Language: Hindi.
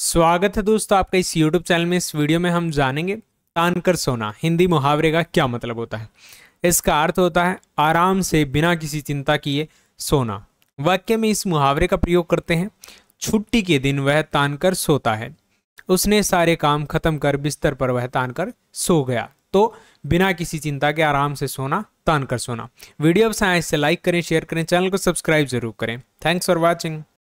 स्वागत है दोस्तों आपका इस YouTube चैनल में इस वीडियो में हम जानेंगे तान कर सोना हिंदी मुहावरे का क्या मतलब होता है इसका अर्थ होता है आराम से बिना किसी चिंता किए सोना वाक्य में इस मुहावरे का प्रयोग करते हैं छुट्टी के दिन वह तान कर सोता है उसने सारे काम खत्म कर बिस्तर पर वह तान कर सो गया तो बिना किसी चिंता के आराम से सोना तान कर सोना वीडियो से आए लाइक करें शेयर करें चैनल को सब्सक्राइब जरूर करें थैंक्स फॉर वॉचिंग